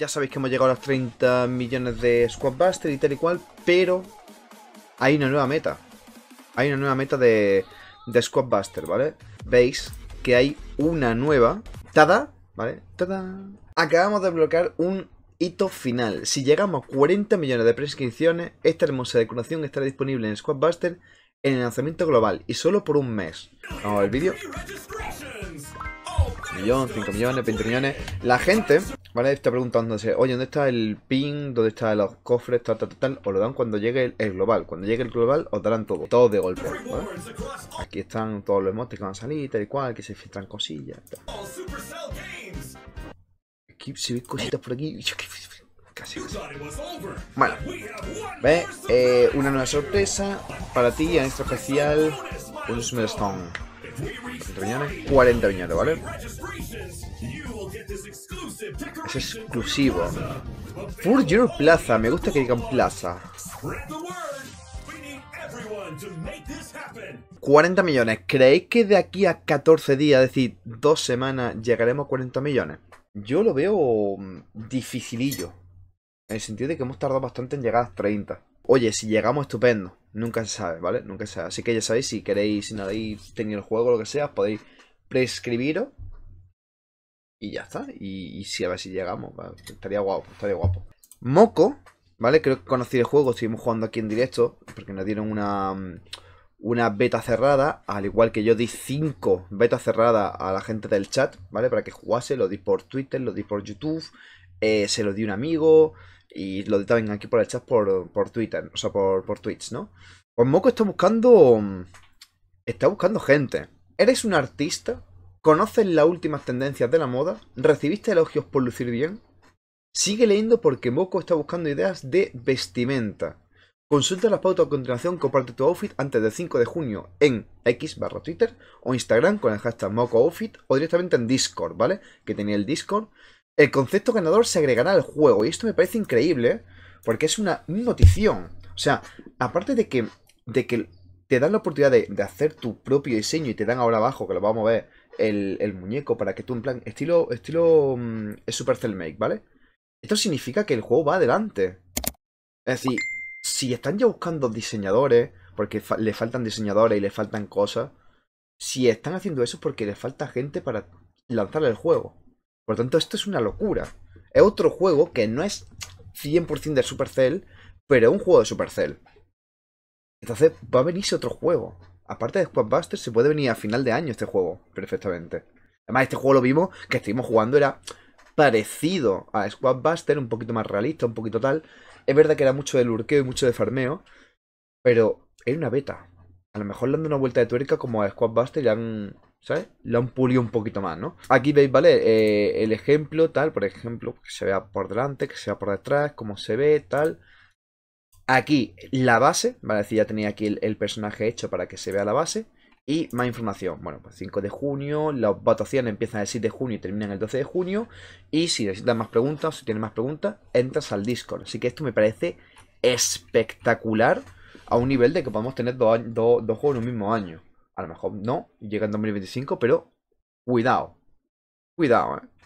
ya sabéis que hemos llegado a los 30 millones de Buster y tal y cual, pero hay una nueva meta. Hay una nueva meta de, de Buster, ¿vale? Veis que hay una nueva. Tada, ¿vale? Tada. Acabamos de bloquear un hito final. Si llegamos a 40 millones de prescripciones, esta hermosa decoración estará disponible en Squadbuster en el lanzamiento global y solo por un mes. Vamos a el vídeo millones, 5 millones, 20 millones. La gente, Está preguntándose, oye, ¿dónde está el pin? ¿Dónde están los cofres? Tal, tal, O lo dan cuando llegue el, global. Cuando llegue el global, os darán todo. Todo de golpe, Aquí están todos los emotes que van a salir, tal y cual, que se filtran cosillas. Aquí se ven cositas por aquí. Casi. Bueno, ¿ves? Eh, una nueva sorpresa para ti en este especial. Un Stone. 40 millones, ¿vale? Es exclusivo. For Your Plaza, me gusta que digan plaza. 40 millones. ¿Creéis que de aquí a 14 días, es decir, dos semanas, llegaremos a 40 millones? Yo lo veo mm, dificilillo. En el sentido de que hemos tardado bastante en llegar a 30. Oye, si llegamos, estupendo. Nunca se sabe, ¿vale? Nunca se sabe. Así que ya sabéis, si queréis, si no habéis tenido el juego o lo que sea, podéis prescribiros. Y ya está. Y, si a ver si llegamos. Estaría guapo, estaría guapo. Moco, ¿vale? Creo que conocí el juego, estuvimos jugando aquí en directo, porque nos dieron una, una beta cerrada, al igual que yo di 5 betas cerradas a la gente del chat, ¿vale? Para que jugase, lo di por Twitter, lo di por YouTube, eh, se lo di un amigo, y lo de también aquí por el chat por, por Twitter, o sea, por, Twitch, ¿no? Pues Moco está buscando. Está buscando gente. ¿Eres un artista? ¿Conoces las últimas tendencias de la moda? ¿Recibiste elogios por lucir bien? Sigue leyendo porque Moco está buscando ideas de vestimenta. Consulta las pautas a continuación, comparte tu outfit antes del 5 de junio en X barra Twitter o Instagram con el hashtag MocoOutfit o directamente en Discord, ¿vale? Que tenía el Discord el concepto ganador se agregará al juego. Y esto me parece increíble, porque es una notición. O sea, aparte de que, de que te dan la oportunidad de, hacer tu propio diseño y te dan ahora abajo, que lo vamos a ver, el, muñeco para que tú, en plan, estilo, estilo um, mm, Supercell Make, ¿vale? Esto significa que el juego va adelante. Es decir, si están ya buscando diseñadores, porque le faltan diseñadores y le faltan cosas, si están haciendo eso es porque le falta gente para lanzar el juego. Por lo tanto, esto es una locura. Es otro juego que no es 100% de Supercell, pero es un juego de Supercell. Entonces, va a venirse otro juego. Aparte de Buster, se puede venir a final de año este juego, perfectamente. Además, este juego lo vimos, que estuvimos jugando, era parecido a Buster, un poquito más realista, un poquito tal. Es verdad que era mucho de lurqueo y mucho de farmeo, pero era una beta. A lo mejor le han dado una vuelta de tuerca como a Buster y han ¿sabes? Lo han pulido un poquito más, ¿no? Aquí veis, ¿vale? Eh, el ejemplo, tal, por ejemplo, que se vea por delante, que se vea por detrás, cómo se ve, tal. Aquí la base, ¿vale? ya tenía aquí el, personaje hecho para que se vea la base. Y más información. Bueno, pues 5 de junio, las votaciones empiezan el 6 de junio y terminan el 12 de junio. Y si necesitas más preguntas, si tienes más preguntas, entras al Discord. Así que esto me parece espectacular a un nivel de que podemos tener dos, dos juegos en un mismo año. A lo mejor no, llega en 2025, pero cuidado. Cuidado, ¿eh?